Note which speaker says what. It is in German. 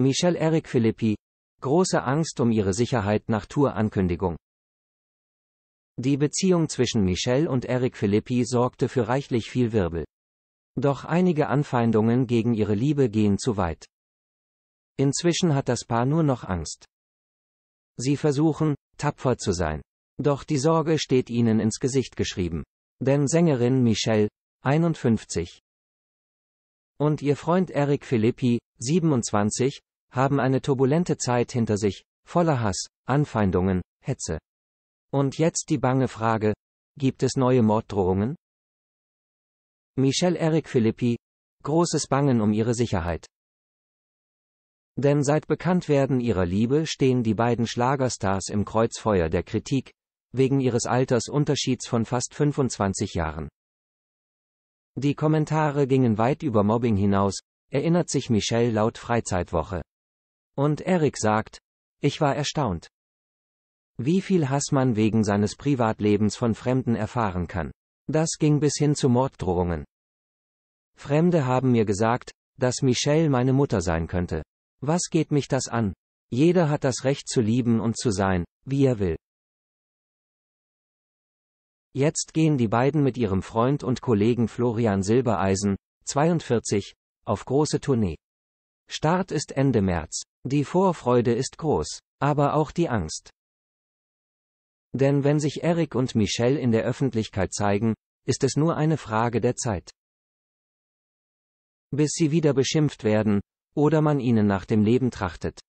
Speaker 1: Michel Eric Philippi. Große Angst um ihre Sicherheit nach Tour-Ankündigung. Die Beziehung zwischen Michel und Eric Philippi sorgte für reichlich viel Wirbel. Doch einige Anfeindungen gegen ihre Liebe gehen zu weit. Inzwischen hat das Paar nur noch Angst. Sie versuchen, tapfer zu sein. Doch die Sorge steht ihnen ins Gesicht geschrieben. Denn Sängerin Michelle, 51, und ihr Freund Eric Philippi, 27, haben eine turbulente Zeit hinter sich, voller Hass, Anfeindungen, Hetze. Und jetzt die bange Frage, gibt es neue Morddrohungen? Michel Eric Philippi, großes Bangen um ihre Sicherheit. Denn seit Bekanntwerden ihrer Liebe stehen die beiden Schlagerstars im Kreuzfeuer der Kritik, wegen ihres Altersunterschieds von fast 25 Jahren. Die Kommentare gingen weit über Mobbing hinaus, erinnert sich Michelle laut Freizeitwoche. Und Eric sagt, ich war erstaunt. Wie viel Hass man wegen seines Privatlebens von Fremden erfahren kann. Das ging bis hin zu Morddrohungen. Fremde haben mir gesagt, dass Michelle meine Mutter sein könnte. Was geht mich das an? Jeder hat das Recht zu lieben und zu sein, wie er will. Jetzt gehen die beiden mit ihrem Freund und Kollegen Florian Silbereisen, 42, auf große Tournee. Start ist Ende März. Die Vorfreude ist groß, aber auch die Angst. Denn wenn sich Eric und Michelle in der Öffentlichkeit zeigen, ist es nur eine Frage der Zeit. Bis sie wieder beschimpft werden, oder man ihnen nach dem Leben trachtet.